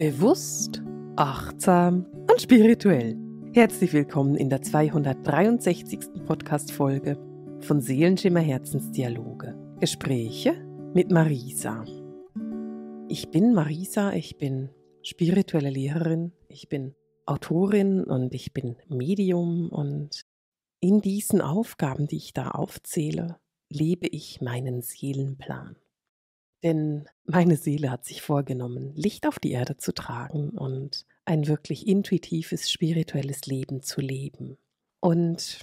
Bewusst, achtsam und spirituell. Herzlich willkommen in der 263. Podcast-Folge von Seelenschimmer Herzensdialoge. Gespräche mit Marisa. Ich bin Marisa, ich bin spirituelle Lehrerin, ich bin Autorin und ich bin Medium und in diesen Aufgaben, die ich da aufzähle, lebe ich meinen Seelenplan. Denn meine Seele hat sich vorgenommen, Licht auf die Erde zu tragen und ein wirklich intuitives, spirituelles Leben zu leben. Und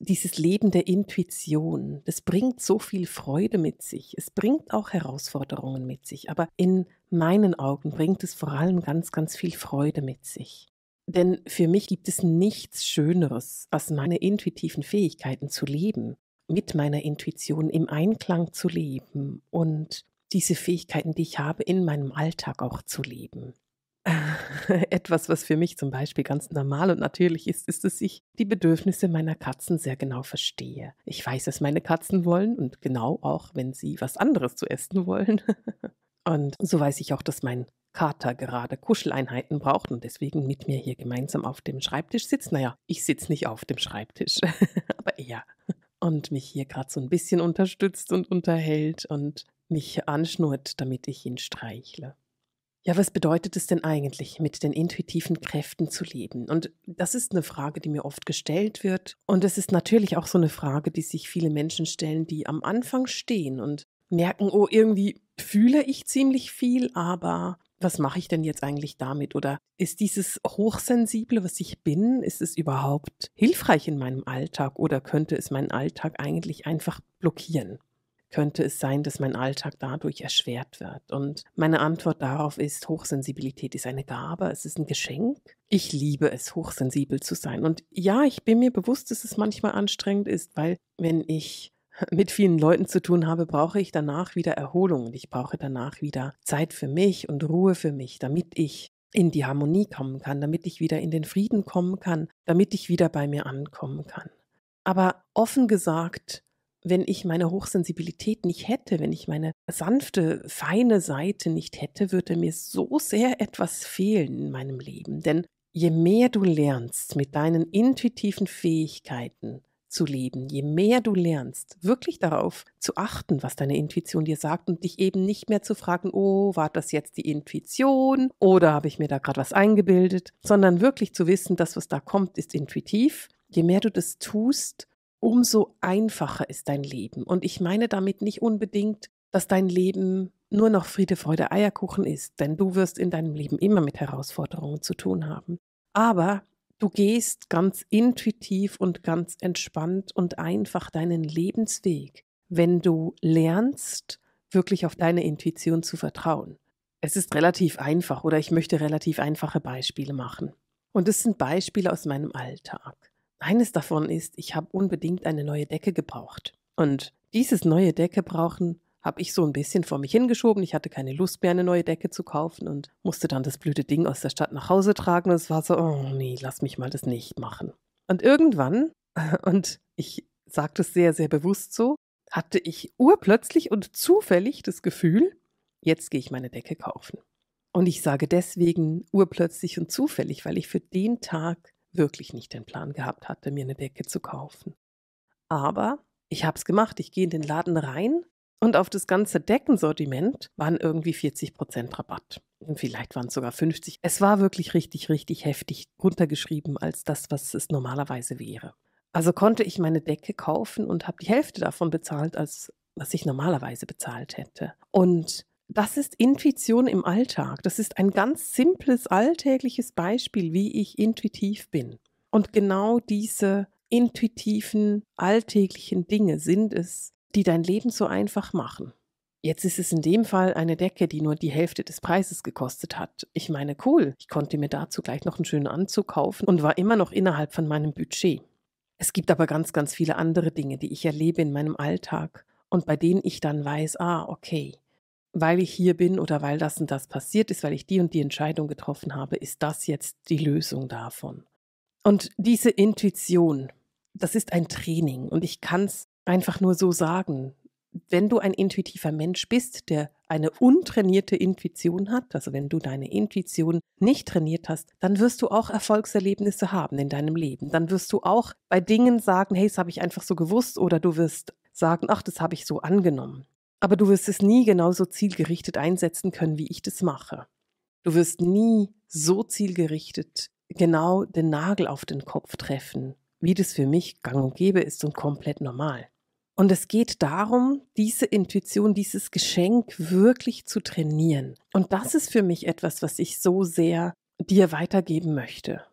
dieses Leben der Intuition, das bringt so viel Freude mit sich. Es bringt auch Herausforderungen mit sich, aber in meinen Augen bringt es vor allem ganz, ganz viel Freude mit sich. Denn für mich gibt es nichts Schöneres, als meine intuitiven Fähigkeiten zu leben, mit meiner Intuition im Einklang zu leben und diese Fähigkeiten, die ich habe, in meinem Alltag auch zu leben. Etwas, was für mich zum Beispiel ganz normal und natürlich ist, ist, dass ich die Bedürfnisse meiner Katzen sehr genau verstehe. Ich weiß, was meine Katzen wollen und genau auch, wenn sie was anderes zu essen wollen. und so weiß ich auch, dass mein Kater gerade Kuscheleinheiten braucht und deswegen mit mir hier gemeinsam auf dem Schreibtisch sitzt. Naja, ich sitze nicht auf dem Schreibtisch, aber eher. Und mich hier gerade so ein bisschen unterstützt und unterhält und mich anschnurrt, damit ich ihn streichle. Ja, was bedeutet es denn eigentlich, mit den intuitiven Kräften zu leben? Und das ist eine Frage, die mir oft gestellt wird. Und es ist natürlich auch so eine Frage, die sich viele Menschen stellen, die am Anfang stehen und merken, oh, irgendwie fühle ich ziemlich viel, aber was mache ich denn jetzt eigentlich damit? Oder ist dieses Hochsensible, was ich bin, ist es überhaupt hilfreich in meinem Alltag oder könnte es meinen Alltag eigentlich einfach blockieren? könnte es sein, dass mein Alltag dadurch erschwert wird? Und meine Antwort darauf ist, Hochsensibilität ist eine Gabe, es ist ein Geschenk. Ich liebe es, hochsensibel zu sein. Und ja, ich bin mir bewusst, dass es manchmal anstrengend ist, weil wenn ich mit vielen Leuten zu tun habe, brauche ich danach wieder Erholung und ich brauche danach wieder Zeit für mich und Ruhe für mich, damit ich in die Harmonie kommen kann, damit ich wieder in den Frieden kommen kann, damit ich wieder bei mir ankommen kann. Aber offen gesagt wenn ich meine Hochsensibilität nicht hätte, wenn ich meine sanfte, feine Seite nicht hätte, würde mir so sehr etwas fehlen in meinem Leben. Denn je mehr du lernst, mit deinen intuitiven Fähigkeiten zu leben, je mehr du lernst, wirklich darauf zu achten, was deine Intuition dir sagt und dich eben nicht mehr zu fragen, oh, war das jetzt die Intuition oder habe ich mir da gerade was eingebildet, sondern wirklich zu wissen, das, was da kommt, ist intuitiv. Je mehr du das tust, umso einfacher ist dein Leben. Und ich meine damit nicht unbedingt, dass dein Leben nur noch Friede, Freude, Eierkuchen ist, denn du wirst in deinem Leben immer mit Herausforderungen zu tun haben. Aber du gehst ganz intuitiv und ganz entspannt und einfach deinen Lebensweg, wenn du lernst, wirklich auf deine Intuition zu vertrauen. Es ist relativ einfach oder ich möchte relativ einfache Beispiele machen. Und es sind Beispiele aus meinem Alltag. Eines davon ist, ich habe unbedingt eine neue Decke gebraucht. Und dieses neue Decke brauchen habe ich so ein bisschen vor mich hingeschoben. Ich hatte keine Lust mehr, eine neue Decke zu kaufen und musste dann das blöde Ding aus der Stadt nach Hause tragen. Und es war so, oh nee, lass mich mal das nicht machen. Und irgendwann, und ich sage das sehr, sehr bewusst so, hatte ich urplötzlich und zufällig das Gefühl, jetzt gehe ich meine Decke kaufen. Und ich sage deswegen urplötzlich und zufällig, weil ich für den Tag wirklich nicht den Plan gehabt hatte, mir eine Decke zu kaufen. Aber ich habe es gemacht. Ich gehe in den Laden rein und auf das ganze Deckensortiment waren irgendwie 40 Prozent Rabatt. Und vielleicht waren es sogar 50. Es war wirklich richtig, richtig heftig runtergeschrieben als das, was es normalerweise wäre. Also konnte ich meine Decke kaufen und habe die Hälfte davon bezahlt, als was ich normalerweise bezahlt hätte. Und das ist Intuition im Alltag. Das ist ein ganz simples, alltägliches Beispiel, wie ich intuitiv bin. Und genau diese intuitiven, alltäglichen Dinge sind es, die dein Leben so einfach machen. Jetzt ist es in dem Fall eine Decke, die nur die Hälfte des Preises gekostet hat. Ich meine, cool, ich konnte mir dazu gleich noch einen schönen Anzug kaufen und war immer noch innerhalb von meinem Budget. Es gibt aber ganz, ganz viele andere Dinge, die ich erlebe in meinem Alltag und bei denen ich dann weiß, ah, okay, weil ich hier bin oder weil das und das passiert ist, weil ich die und die Entscheidung getroffen habe, ist das jetzt die Lösung davon. Und diese Intuition, das ist ein Training und ich kann es einfach nur so sagen. Wenn du ein intuitiver Mensch bist, der eine untrainierte Intuition hat, also wenn du deine Intuition nicht trainiert hast, dann wirst du auch Erfolgserlebnisse haben in deinem Leben. Dann wirst du auch bei Dingen sagen, hey, das habe ich einfach so gewusst oder du wirst sagen, ach, das habe ich so angenommen. Aber du wirst es nie genauso zielgerichtet einsetzen können, wie ich das mache. Du wirst nie so zielgerichtet genau den Nagel auf den Kopf treffen, wie das für mich gang und gäbe ist und komplett normal. Und es geht darum, diese Intuition, dieses Geschenk wirklich zu trainieren. Und das ist für mich etwas, was ich so sehr dir weitergeben möchte.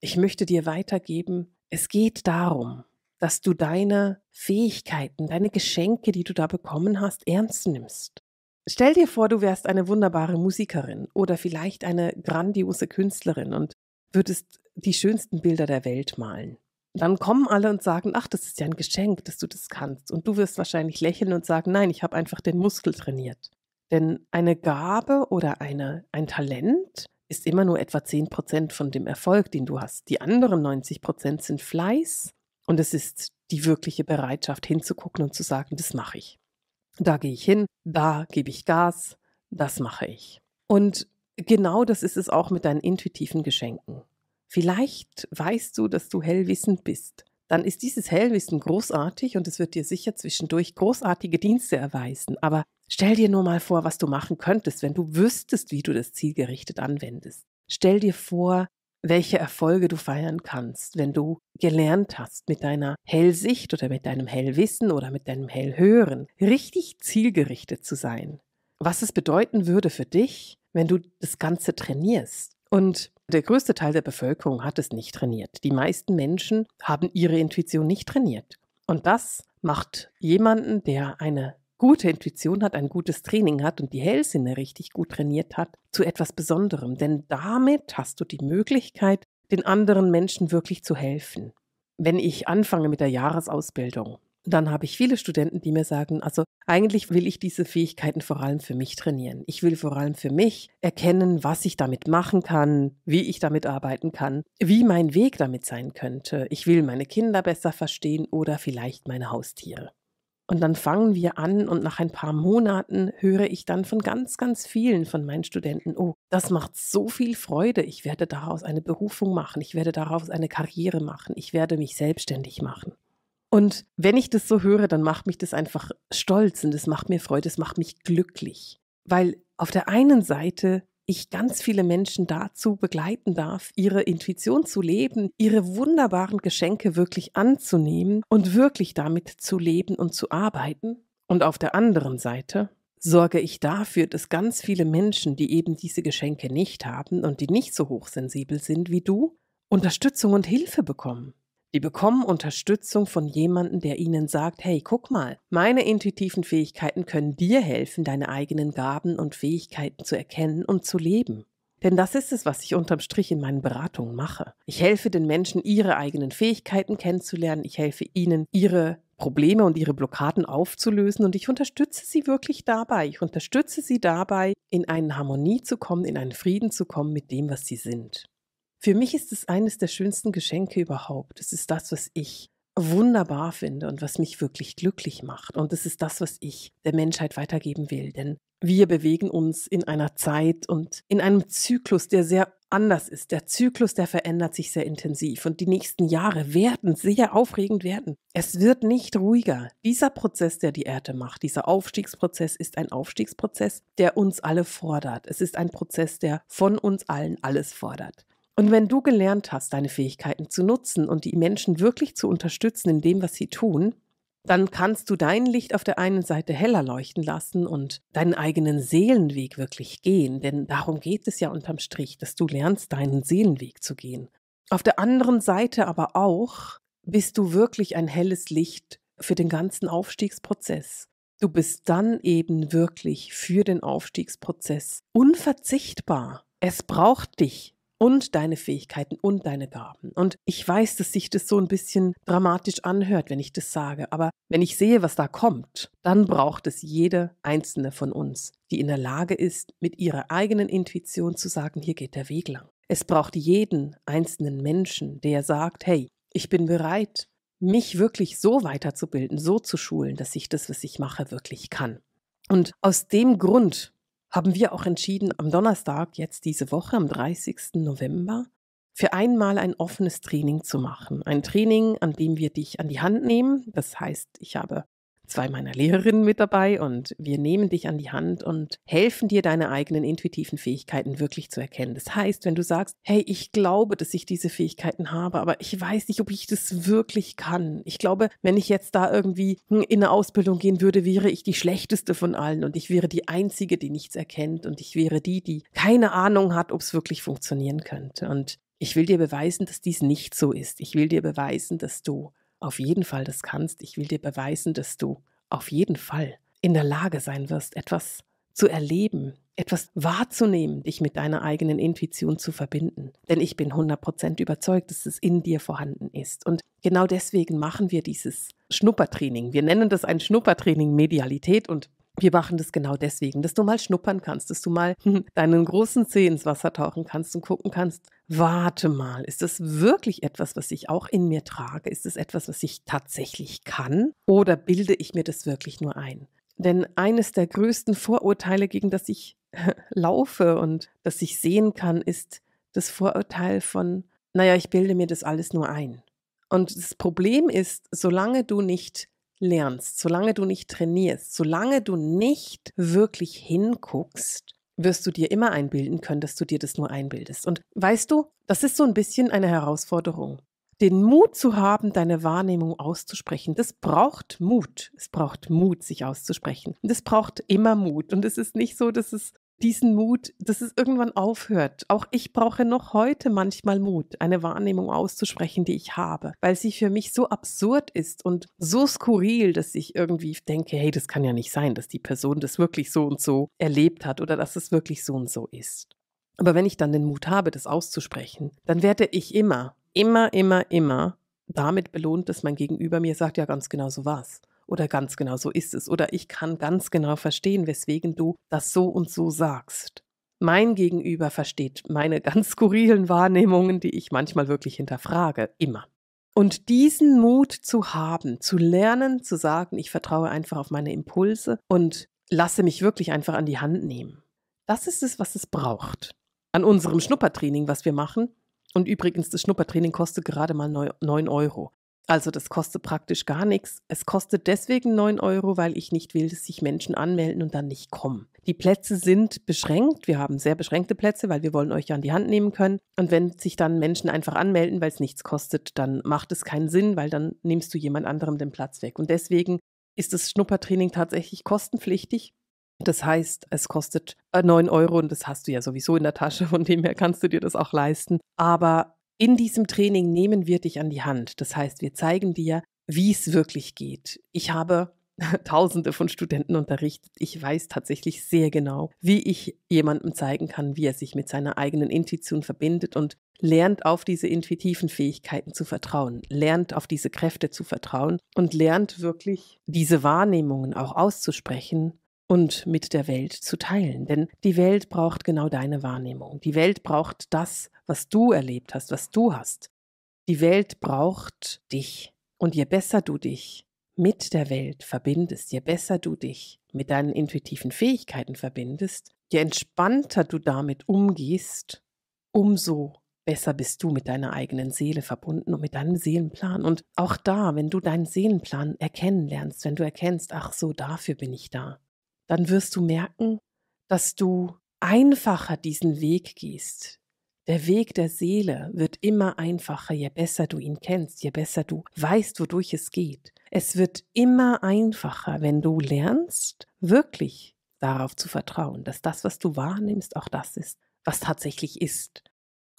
Ich möchte dir weitergeben, es geht darum, dass du deine Fähigkeiten, deine Geschenke, die du da bekommen hast, ernst nimmst. Stell dir vor, du wärst eine wunderbare Musikerin oder vielleicht eine grandiose Künstlerin und würdest die schönsten Bilder der Welt malen. Dann kommen alle und sagen, ach, das ist ja ein Geschenk, dass du das kannst. Und du wirst wahrscheinlich lächeln und sagen, nein, ich habe einfach den Muskel trainiert. Denn eine Gabe oder eine, ein Talent ist immer nur etwa 10 Prozent von dem Erfolg, den du hast. Die anderen 90 Prozent sind Fleiß, und es ist die wirkliche Bereitschaft hinzugucken und zu sagen, das mache ich. Da gehe ich hin, da gebe ich Gas, das mache ich. Und genau das ist es auch mit deinen intuitiven Geschenken. Vielleicht weißt du, dass du hellwissend bist. Dann ist dieses Hellwissen großartig und es wird dir sicher zwischendurch großartige Dienste erweisen. Aber stell dir nur mal vor, was du machen könntest, wenn du wüsstest, wie du das zielgerichtet anwendest. Stell dir vor, welche Erfolge du feiern kannst, wenn du gelernt hast, mit deiner Hellsicht oder mit deinem Hellwissen oder mit deinem Hellhören richtig zielgerichtet zu sein. Was es bedeuten würde für dich, wenn du das Ganze trainierst. Und der größte Teil der Bevölkerung hat es nicht trainiert. Die meisten Menschen haben ihre Intuition nicht trainiert. Und das macht jemanden, der eine gute Intuition hat, ein gutes Training hat und die Hellsinne richtig gut trainiert hat, zu etwas Besonderem. Denn damit hast du die Möglichkeit, den anderen Menschen wirklich zu helfen. Wenn ich anfange mit der Jahresausbildung, dann habe ich viele Studenten, die mir sagen, also eigentlich will ich diese Fähigkeiten vor allem für mich trainieren. Ich will vor allem für mich erkennen, was ich damit machen kann, wie ich damit arbeiten kann, wie mein Weg damit sein könnte. Ich will meine Kinder besser verstehen oder vielleicht meine Haustiere. Und dann fangen wir an und nach ein paar Monaten höre ich dann von ganz, ganz vielen von meinen Studenten, oh, das macht so viel Freude, ich werde daraus eine Berufung machen, ich werde daraus eine Karriere machen, ich werde mich selbstständig machen. Und wenn ich das so höre, dann macht mich das einfach stolz und es macht mir Freude, es macht mich glücklich. Weil auf der einen Seite ich ganz viele Menschen dazu begleiten darf, ihre Intuition zu leben, ihre wunderbaren Geschenke wirklich anzunehmen und wirklich damit zu leben und zu arbeiten. Und auf der anderen Seite sorge ich dafür, dass ganz viele Menschen, die eben diese Geschenke nicht haben und die nicht so hochsensibel sind wie du, Unterstützung und Hilfe bekommen. Die bekommen Unterstützung von jemandem, der ihnen sagt, hey, guck mal, meine intuitiven Fähigkeiten können dir helfen, deine eigenen Gaben und Fähigkeiten zu erkennen und zu leben. Denn das ist es, was ich unterm Strich in meinen Beratungen mache. Ich helfe den Menschen, ihre eigenen Fähigkeiten kennenzulernen. Ich helfe ihnen, ihre Probleme und ihre Blockaden aufzulösen und ich unterstütze sie wirklich dabei. Ich unterstütze sie dabei, in eine Harmonie zu kommen, in einen Frieden zu kommen mit dem, was sie sind. Für mich ist es eines der schönsten Geschenke überhaupt. Es ist das, was ich wunderbar finde und was mich wirklich glücklich macht. Und es ist das, was ich der Menschheit weitergeben will. Denn wir bewegen uns in einer Zeit und in einem Zyklus, der sehr anders ist. Der Zyklus, der verändert sich sehr intensiv und die nächsten Jahre werden sehr aufregend werden. Es wird nicht ruhiger. Dieser Prozess, der die Erde macht, dieser Aufstiegsprozess ist ein Aufstiegsprozess, der uns alle fordert. Es ist ein Prozess, der von uns allen alles fordert. Und wenn du gelernt hast, deine Fähigkeiten zu nutzen und die Menschen wirklich zu unterstützen in dem, was sie tun, dann kannst du dein Licht auf der einen Seite heller leuchten lassen und deinen eigenen Seelenweg wirklich gehen, denn darum geht es ja unterm Strich, dass du lernst, deinen Seelenweg zu gehen. Auf der anderen Seite aber auch bist du wirklich ein helles Licht für den ganzen Aufstiegsprozess. Du bist dann eben wirklich für den Aufstiegsprozess unverzichtbar. Es braucht dich und deine Fähigkeiten und deine Gaben. Und ich weiß, dass sich das so ein bisschen dramatisch anhört, wenn ich das sage, aber wenn ich sehe, was da kommt, dann braucht es jede einzelne von uns, die in der Lage ist, mit ihrer eigenen Intuition zu sagen, hier geht der Weg lang. Es braucht jeden einzelnen Menschen, der sagt, hey, ich bin bereit, mich wirklich so weiterzubilden, so zu schulen, dass ich das, was ich mache, wirklich kann. Und aus dem Grund haben wir auch entschieden, am Donnerstag, jetzt diese Woche, am 30. November, für einmal ein offenes Training zu machen. Ein Training, an dem wir dich an die Hand nehmen. Das heißt, ich habe zwei meiner Lehrerinnen mit dabei und wir nehmen dich an die Hand und helfen dir, deine eigenen intuitiven Fähigkeiten wirklich zu erkennen. Das heißt, wenn du sagst, hey, ich glaube, dass ich diese Fähigkeiten habe, aber ich weiß nicht, ob ich das wirklich kann. Ich glaube, wenn ich jetzt da irgendwie hm, in eine Ausbildung gehen würde, wäre ich die schlechteste von allen und ich wäre die einzige, die nichts erkennt und ich wäre die, die keine Ahnung hat, ob es wirklich funktionieren könnte. Und ich will dir beweisen, dass dies nicht so ist. Ich will dir beweisen, dass du auf jeden Fall das kannst. Ich will dir beweisen, dass du auf jeden Fall in der Lage sein wirst, etwas zu erleben, etwas wahrzunehmen, dich mit deiner eigenen Intuition zu verbinden. Denn ich bin 100% überzeugt, dass es in dir vorhanden ist. Und genau deswegen machen wir dieses Schnuppertraining. Wir nennen das ein Schnuppertraining Medialität und wir machen das genau deswegen, dass du mal schnuppern kannst, dass du mal deinen großen Zeh ins Wasser tauchen kannst und gucken kannst, warte mal, ist das wirklich etwas, was ich auch in mir trage? Ist das etwas, was ich tatsächlich kann? Oder bilde ich mir das wirklich nur ein? Denn eines der größten Vorurteile, gegen das ich laufe und das ich sehen kann, ist das Vorurteil von, naja, ich bilde mir das alles nur ein. Und das Problem ist, solange du nicht lernst, solange du nicht trainierst, solange du nicht wirklich hinguckst, wirst du dir immer einbilden können, dass du dir das nur einbildest. Und weißt du, das ist so ein bisschen eine Herausforderung. Den Mut zu haben, deine Wahrnehmung auszusprechen, das braucht Mut. Es braucht Mut, sich auszusprechen. Und es braucht immer Mut. Und es ist nicht so, dass es diesen Mut, dass es irgendwann aufhört. Auch ich brauche noch heute manchmal Mut, eine Wahrnehmung auszusprechen, die ich habe, weil sie für mich so absurd ist und so skurril, dass ich irgendwie denke, hey, das kann ja nicht sein, dass die Person das wirklich so und so erlebt hat oder dass es wirklich so und so ist. Aber wenn ich dann den Mut habe, das auszusprechen, dann werde ich immer, immer, immer, immer damit belohnt, dass mein Gegenüber mir sagt, ja, ganz genau so war's oder ganz genau so ist es oder ich kann ganz genau verstehen, weswegen du das so und so sagst. Mein Gegenüber versteht meine ganz skurrilen Wahrnehmungen, die ich manchmal wirklich hinterfrage, immer. Und diesen Mut zu haben, zu lernen, zu sagen, ich vertraue einfach auf meine Impulse und lasse mich wirklich einfach an die Hand nehmen. Das ist es, was es braucht. An unserem Schnuppertraining, was wir machen, und übrigens, das Schnuppertraining kostet gerade mal 9 Euro. Also das kostet praktisch gar nichts. Es kostet deswegen 9 Euro, weil ich nicht will, dass sich Menschen anmelden und dann nicht kommen. Die Plätze sind beschränkt. Wir haben sehr beschränkte Plätze, weil wir wollen euch ja an die Hand nehmen können. Und wenn sich dann Menschen einfach anmelden, weil es nichts kostet, dann macht es keinen Sinn, weil dann nimmst du jemand anderem den Platz weg. Und deswegen ist das Schnuppertraining tatsächlich kostenpflichtig. Das heißt, es kostet 9 äh, Euro und das hast du ja sowieso in der Tasche, von dem her kannst du dir das auch leisten. Aber in diesem Training nehmen wir dich an die Hand. Das heißt, wir zeigen dir, wie es wirklich geht. Ich habe Tausende von Studenten unterrichtet. Ich weiß tatsächlich sehr genau, wie ich jemandem zeigen kann, wie er sich mit seiner eigenen Intuition verbindet und lernt auf diese intuitiven Fähigkeiten zu vertrauen, lernt auf diese Kräfte zu vertrauen und lernt wirklich diese Wahrnehmungen auch auszusprechen und mit der Welt zu teilen. Denn die Welt braucht genau deine Wahrnehmung. Die Welt braucht das, was du erlebt hast, was du hast. Die Welt braucht dich. Und je besser du dich mit der Welt verbindest, je besser du dich mit deinen intuitiven Fähigkeiten verbindest, je entspannter du damit umgehst, umso besser bist du mit deiner eigenen Seele verbunden und mit deinem Seelenplan. Und auch da, wenn du deinen Seelenplan erkennen lernst, wenn du erkennst, ach so, dafür bin ich da, dann wirst du merken, dass du einfacher diesen Weg gehst. Der Weg der Seele wird immer einfacher, je besser du ihn kennst, je besser du weißt, wodurch es geht. Es wird immer einfacher, wenn du lernst, wirklich darauf zu vertrauen, dass das, was du wahrnimmst, auch das ist, was tatsächlich ist.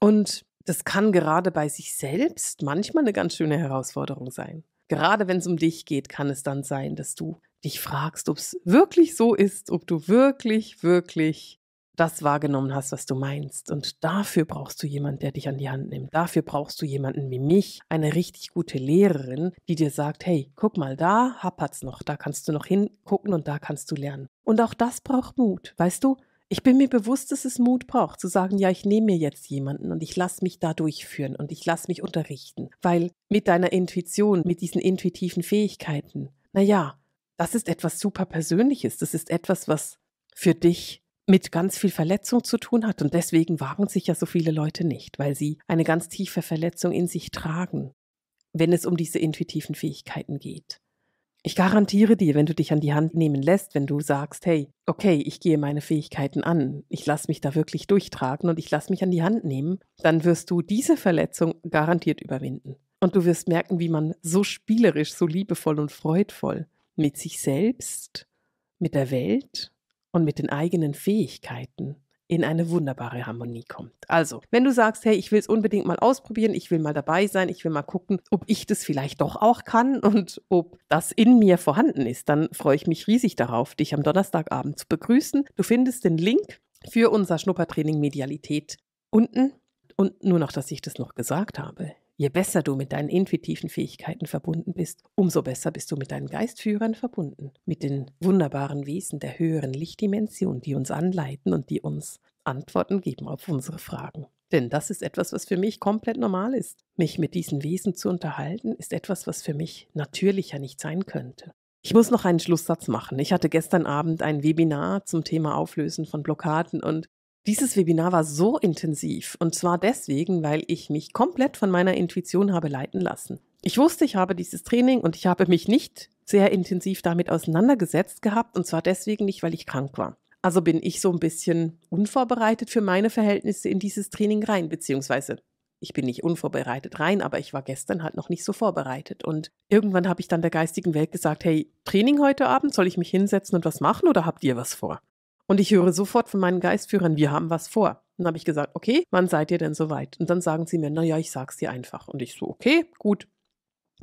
Und das kann gerade bei sich selbst manchmal eine ganz schöne Herausforderung sein. Gerade wenn es um dich geht, kann es dann sein, dass du dich fragst, ob es wirklich so ist, ob du wirklich, wirklich das wahrgenommen hast, was du meinst. Und dafür brauchst du jemanden, der dich an die Hand nimmt. Dafür brauchst du jemanden wie mich, eine richtig gute Lehrerin, die dir sagt, hey, guck mal, da hapert's noch, da kannst du noch hingucken und da kannst du lernen. Und auch das braucht Mut, weißt du? Ich bin mir bewusst, dass es Mut braucht, zu sagen, ja, ich nehme mir jetzt jemanden und ich lasse mich da durchführen und ich lasse mich unterrichten. Weil mit deiner Intuition, mit diesen intuitiven Fähigkeiten, naja, das ist etwas super Persönliches. Das ist etwas, was für dich mit ganz viel Verletzung zu tun hat. Und deswegen wagen sich ja so viele Leute nicht, weil sie eine ganz tiefe Verletzung in sich tragen, wenn es um diese intuitiven Fähigkeiten geht. Ich garantiere dir, wenn du dich an die Hand nehmen lässt, wenn du sagst, hey, okay, ich gehe meine Fähigkeiten an, ich lasse mich da wirklich durchtragen und ich lasse mich an die Hand nehmen, dann wirst du diese Verletzung garantiert überwinden. Und du wirst merken, wie man so spielerisch, so liebevoll und freudvoll mit sich selbst, mit der Welt und mit den eigenen Fähigkeiten in eine wunderbare Harmonie kommt. Also, wenn du sagst, hey, ich will es unbedingt mal ausprobieren, ich will mal dabei sein, ich will mal gucken, ob ich das vielleicht doch auch kann und ob das in mir vorhanden ist, dann freue ich mich riesig darauf, dich am Donnerstagabend zu begrüßen. Du findest den Link für unser Schnuppertraining Medialität unten und nur noch, dass ich das noch gesagt habe. Je besser du mit deinen intuitiven Fähigkeiten verbunden bist, umso besser bist du mit deinen Geistführern verbunden, mit den wunderbaren Wesen der höheren Lichtdimension, die uns anleiten und die uns Antworten geben auf unsere Fragen. Denn das ist etwas, was für mich komplett normal ist. Mich mit diesen Wesen zu unterhalten, ist etwas, was für mich natürlicher nicht sein könnte. Ich muss noch einen Schlusssatz machen. Ich hatte gestern Abend ein Webinar zum Thema Auflösen von Blockaden und dieses Webinar war so intensiv und zwar deswegen, weil ich mich komplett von meiner Intuition habe leiten lassen. Ich wusste, ich habe dieses Training und ich habe mich nicht sehr intensiv damit auseinandergesetzt gehabt und zwar deswegen nicht, weil ich krank war. Also bin ich so ein bisschen unvorbereitet für meine Verhältnisse in dieses Training rein, beziehungsweise ich bin nicht unvorbereitet rein, aber ich war gestern halt noch nicht so vorbereitet. Und irgendwann habe ich dann der geistigen Welt gesagt, hey, Training heute Abend, soll ich mich hinsetzen und was machen oder habt ihr was vor? Und ich höre sofort von meinen Geistführern, wir haben was vor. Und dann habe ich gesagt, okay, wann seid ihr denn soweit? Und dann sagen sie mir, naja, ich sag's dir einfach. Und ich so, okay, gut,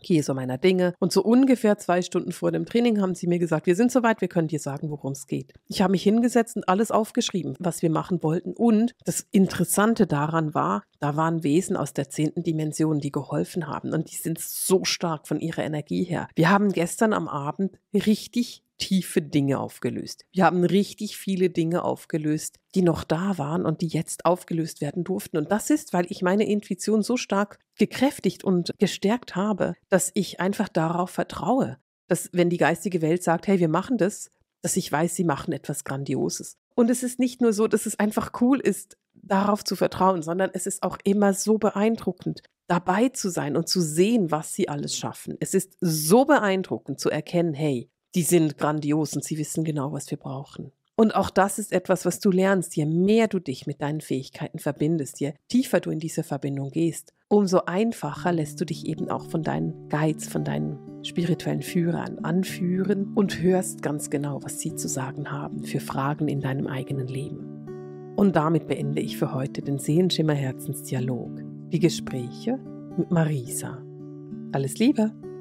gehe so meiner Dinge. Und so ungefähr zwei Stunden vor dem Training haben sie mir gesagt, wir sind soweit, wir können dir sagen, worum es geht. Ich habe mich hingesetzt und alles aufgeschrieben, was wir machen wollten. Und das Interessante daran war, da waren Wesen aus der zehnten Dimension, die geholfen haben. Und die sind so stark von ihrer Energie her. Wir haben gestern am Abend richtig tiefe Dinge aufgelöst. Wir haben richtig viele Dinge aufgelöst, die noch da waren und die jetzt aufgelöst werden durften. Und das ist, weil ich meine Intuition so stark gekräftigt und gestärkt habe, dass ich einfach darauf vertraue, dass wenn die geistige Welt sagt, hey, wir machen das, dass ich weiß, sie machen etwas Grandioses. Und es ist nicht nur so, dass es einfach cool ist, darauf zu vertrauen, sondern es ist auch immer so beeindruckend, dabei zu sein und zu sehen, was sie alles schaffen. Es ist so beeindruckend zu erkennen, hey, die sind grandios und sie wissen genau, was wir brauchen. Und auch das ist etwas, was du lernst. Je mehr du dich mit deinen Fähigkeiten verbindest, je tiefer du in diese Verbindung gehst, umso einfacher lässt du dich eben auch von deinen Guides, von deinen spirituellen Führern anführen und hörst ganz genau, was sie zu sagen haben für Fragen in deinem eigenen Leben. Und damit beende ich für heute den Sehenschimmerherzensdialog, die Gespräche mit Marisa. Alles Liebe!